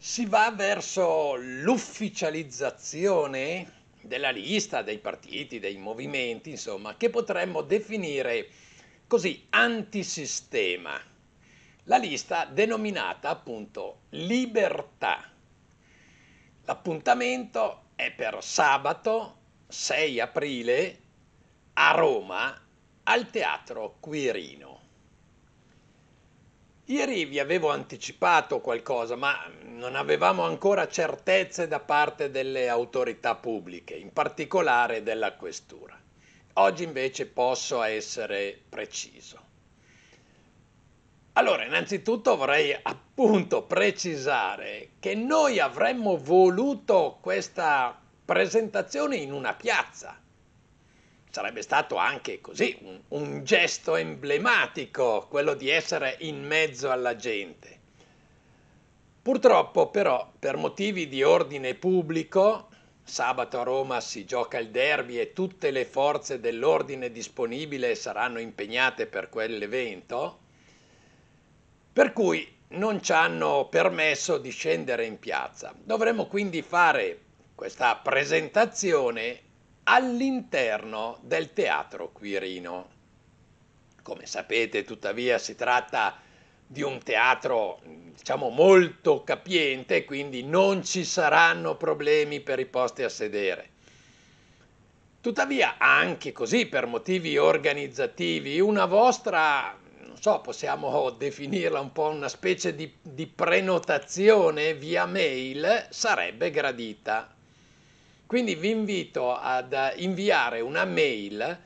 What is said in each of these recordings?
si va verso l'ufficializzazione della lista dei partiti, dei movimenti, insomma, che potremmo definire così antisistema. La lista denominata appunto Libertà. L'appuntamento è per sabato 6 aprile a Roma al Teatro Quirino. Ieri vi avevo anticipato qualcosa, ma non avevamo ancora certezze da parte delle autorità pubbliche, in particolare della questura. Oggi invece posso essere preciso. Allora, innanzitutto vorrei appunto precisare che noi avremmo voluto questa presentazione in una piazza, sarebbe stato anche così un, un, gesto emblematico, quello di essere in mezzo alla gente. Purtroppo però per motivi di ordine pubblico, sabato a Roma si gioca il derby e tutte le forze dell'ordine disponibile saranno impegnate per quell'evento, per cui non ci hanno permesso di scendere in piazza. Dovremmo quindi fare questa presentazione all'interno del Teatro Quirino. Come sapete, tuttavia, si tratta di un teatro diciamo molto capiente, quindi non ci saranno problemi per i posti a sedere. Tuttavia, anche così per motivi organizzativi, una vostra, non so, possiamo definirla un po' una specie di, di prenotazione via mail sarebbe gradita. Quindi vi invito ad inviare una mail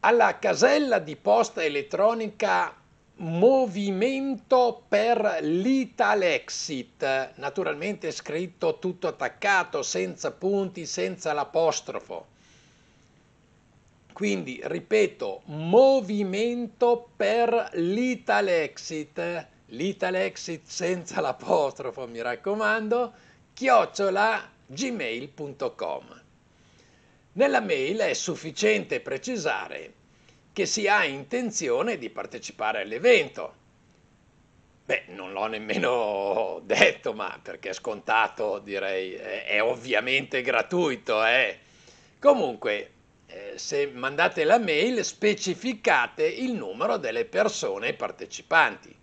alla casella di posta elettronica Movimento per l'Italexit, naturalmente scritto tutto attaccato, senza punti, senza l'apostrofo. Quindi, ripeto, Movimento per l'Italexit, l'Italexit senza l'apostrofo, mi raccomando, chiocciola gmail.com. Nella mail è sufficiente precisare che si ha intenzione di partecipare all'evento. Beh, non l'ho nemmeno detto, ma perché è scontato, direi, è, ovviamente gratuito, eh. Comunque, eh, se mandate la mail, specificate il numero delle persone partecipanti.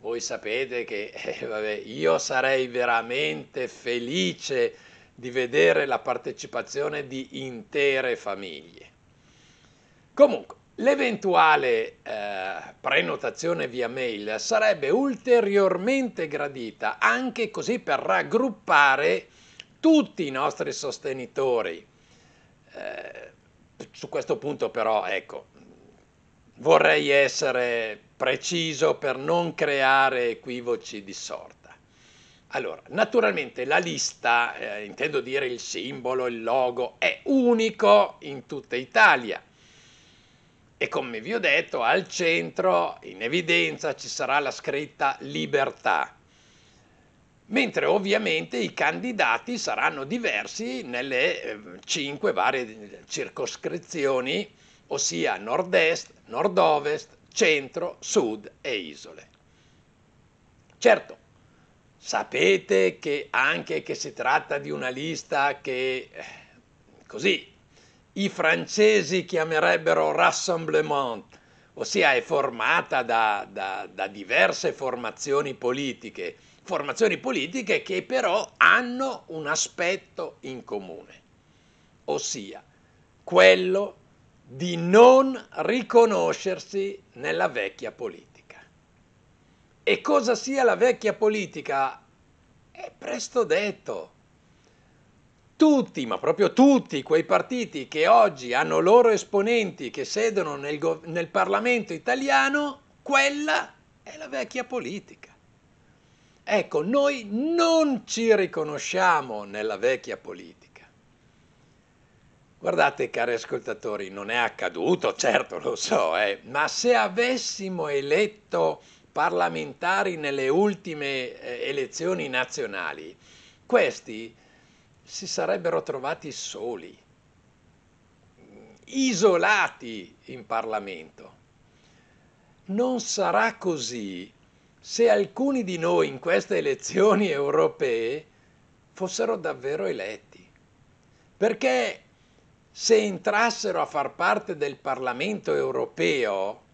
Voi sapete che, eh, vabbè, io sarei veramente felice di vedere la partecipazione di intere famiglie. Comunque, l'eventuale eh, prenotazione via mail sarebbe ulteriormente gradita anche così per raggruppare tutti i nostri sostenitori. Eh, su questo punto però, ecco, vorrei essere preciso per non creare equivoci di sorta. Allora, naturalmente la lista, eh, intendo dire il simbolo, il logo, è unico in tutta Italia. E come vi ho detto, al centro, in evidenza, ci sarà la scritta libertà. Mentre ovviamente i candidati saranno diversi nelle eh, cinque varie circoscrizioni, ossia nord-est, nord-ovest, centro, sud e isole. Certo, Sapete che anche che si tratta di una lista che, eh, così, i francesi chiamerebbero rassemblement, ossia è formata da, da, da diverse formazioni politiche, formazioni politiche che però hanno un aspetto in comune, ossia quello di non riconoscersi nella vecchia politica. E cosa sia la vecchia politica? È presto detto. Tutti, ma proprio tutti quei partiti che oggi hanno loro esponenti che sedono nel, nel Parlamento italiano, quella è la vecchia politica. Ecco, noi non ci riconosciamo nella vecchia politica. Guardate, cari ascoltatori, non è accaduto, certo lo so, eh, ma se avessimo eletto parlamentari nelle ultime eh, elezioni nazionali, questi si sarebbero trovati soli, mm, isolati in Parlamento. Non sarà così se alcuni di noi in queste elezioni europee fossero davvero eletti. Perché se entrassero a far parte del Parlamento europeo,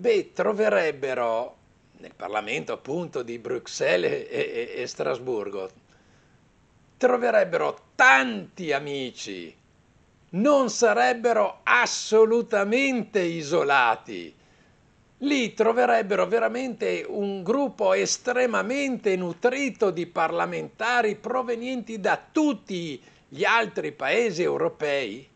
beh, troverebbero nel Parlamento appunto di Bruxelles e, e, e Strasburgo, troverebbero tanti amici, non sarebbero assolutamente isolati. Lì troverebbero veramente un gruppo estremamente nutrito di parlamentari provenienti da tutti gli altri paesi europei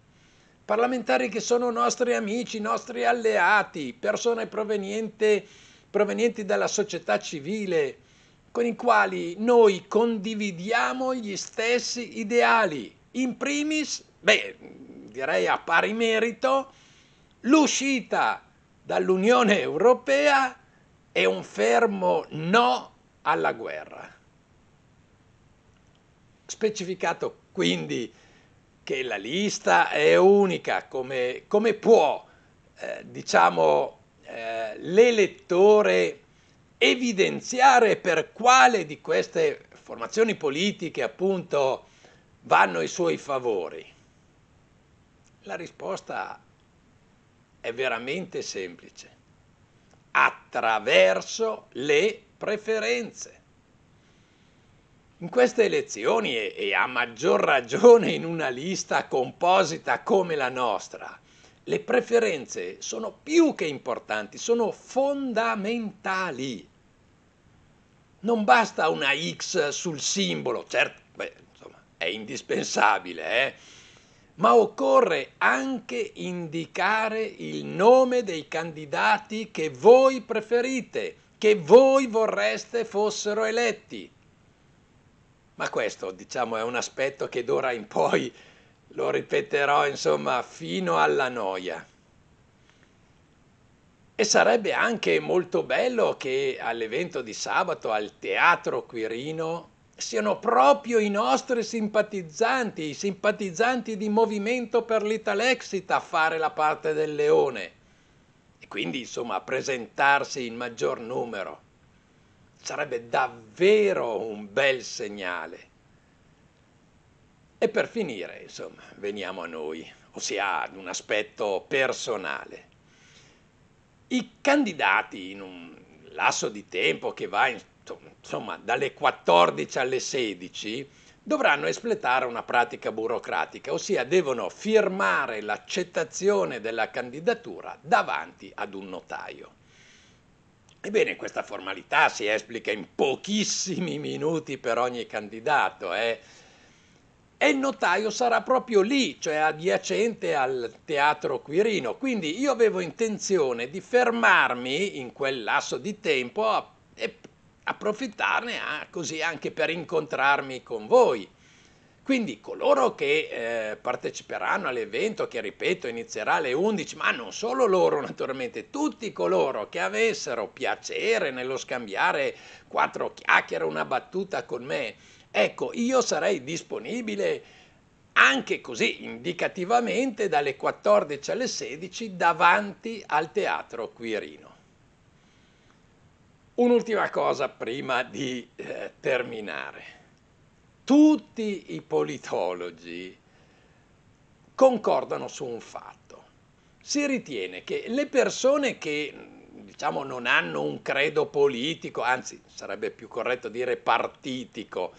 parlamentari che sono nostri amici, nostri alleati, persone provenienti dalla società civile, con i quali noi condividiamo gli stessi ideali. In primis, beh, direi a pari merito, l'uscita dall'Unione Europea è un fermo no alla guerra. Specificato quindi che la lista è unica, come, come può, eh, diciamo, eh, l'elettore evidenziare per quale di queste formazioni politiche appunto vanno i suoi favori? La risposta è veramente semplice, attraverso le preferenze. In queste elezioni e, a maggior ragione in una lista composita come la nostra, le preferenze sono più che importanti, sono fondamentali. Non basta una X sul simbolo, certo, beh, insomma, è indispensabile, eh? ma occorre anche indicare il nome dei candidati che voi preferite, che voi vorreste fossero eletti ma questo diciamo è un aspetto che d'ora in poi lo ripeterò insomma fino alla noia. E sarebbe anche molto bello che all'evento di sabato al Teatro Quirino siano proprio i nostri simpatizzanti, i simpatizzanti di Movimento per l'Italexit a fare la parte del leone e quindi insomma a presentarsi in maggior numero. Sarebbe davvero un bel segnale. E per finire, insomma, veniamo a noi, ossia ad un aspetto personale. I candidati in un lasso di tempo che va insomma dalle 14 alle 16 dovranno espletare una pratica burocratica, ossia devono firmare l'accettazione della candidatura davanti ad un notaio. Ebbene, questa formalità si esplica in pochissimi minuti per ogni candidato. Eh? E il notaio sarà proprio lì, cioè adiacente al teatro Quirino. Quindi io avevo intenzione di fermarmi in quel lasso di tempo e approfittarne così anche per incontrarmi con voi. Quindi coloro che eh, parteciperanno all'evento, che ripeto inizierà alle 11, ma non solo loro naturalmente, tutti coloro che avessero piacere nello scambiare quattro chiacchiere, una battuta con me, ecco, io sarei disponibile anche così indicativamente dalle 14 alle 16 davanti al teatro Quirino. Un'ultima cosa prima di eh, terminare tutti i politologi concordano su un fatto. Si ritiene che le persone che diciamo, non hanno un credo politico, anzi sarebbe più corretto dire partitico,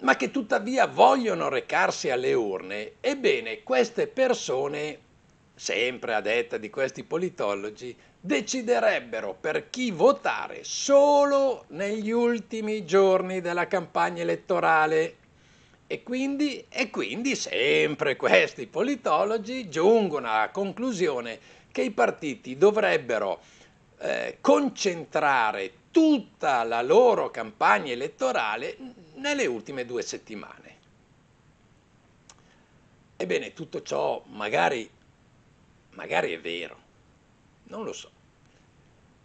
ma che tuttavia vogliono recarsi alle urne, ebbene queste persone sempre a detta di questi politologi, deciderebbero per chi votare solo negli ultimi giorni della campagna elettorale. E quindi, e quindi sempre questi politologi giungono alla conclusione che i partiti dovrebbero eh, concentrare tutta la loro campagna elettorale nelle ultime due settimane. Ebbene, tutto ciò magari Magari è vero, non lo so.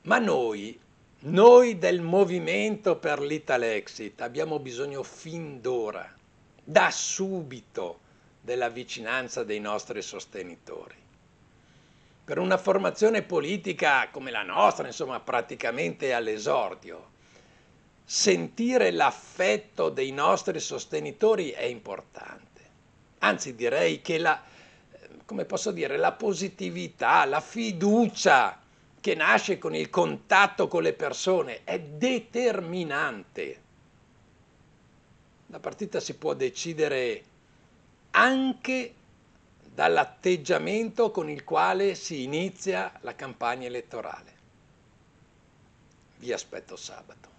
Ma noi, noi del movimento per l'Italexit abbiamo bisogno fin d'ora, da subito, della vicinanza dei nostri sostenitori. Per una formazione politica come la nostra, insomma, praticamente all'esordio, sentire l'affetto dei nostri sostenitori è importante. Anzi, direi che la come posso dire, la positività, la fiducia che nasce con il contatto con le persone è determinante. La partita si può decidere anche dall'atteggiamento con il quale si inizia la campagna elettorale. Vi aspetto sabato.